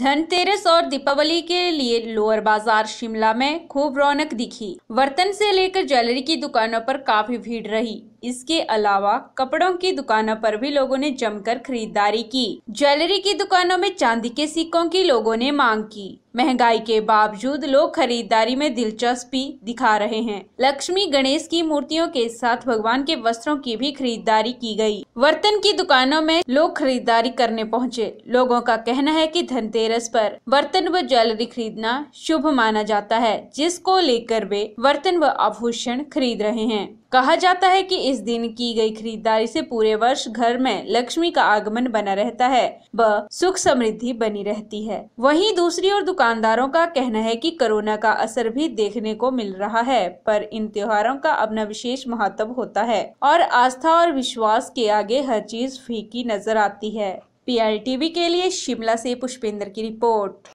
धनतेरस और दीपावली के लिए लोअर बाजार शिमला में खूब रौनक दिखी बर्तन से लेकर ज्वेलरी की दुकानों पर काफी भीड़ रही इसके अलावा कपड़ों की दुकानों पर भी लोगों ने जमकर खरीदारी की ज्वेलरी की दुकानों में चांदी के सिक्कों की लोगों ने मांग की महंगाई के बावजूद लोग खरीदारी में दिलचस्पी दिखा रहे हैं लक्ष्मी गणेश की मूर्तियों के साथ भगवान के वस्त्रों की भी खरीदारी की गई। बर्तन की दुकानों में लोग खरीदारी करने पहुंचे। लोगों का कहना है कि धनतेरस पर बर्तन व ज्वेलरी खरीदना शुभ माना जाता है जिसको लेकर वे बर्तन व आभूषण खरीद रहे हैं कहा जाता है कि इस दिन की गई खरीदारी से पूरे वर्ष घर में लक्ष्मी का आगमन बना रहता है व सुख समृद्धि बनी रहती है वहीं दूसरी ओर दुकानदारों का कहना है कि कोरोना का असर भी देखने को मिल रहा है पर इन त्योहारों का अपना विशेष महत्व होता है और आस्था और विश्वास के आगे हर चीज फीकी नजर आती है पी के लिए शिमला से पुष्पेंद्र की रिपोर्ट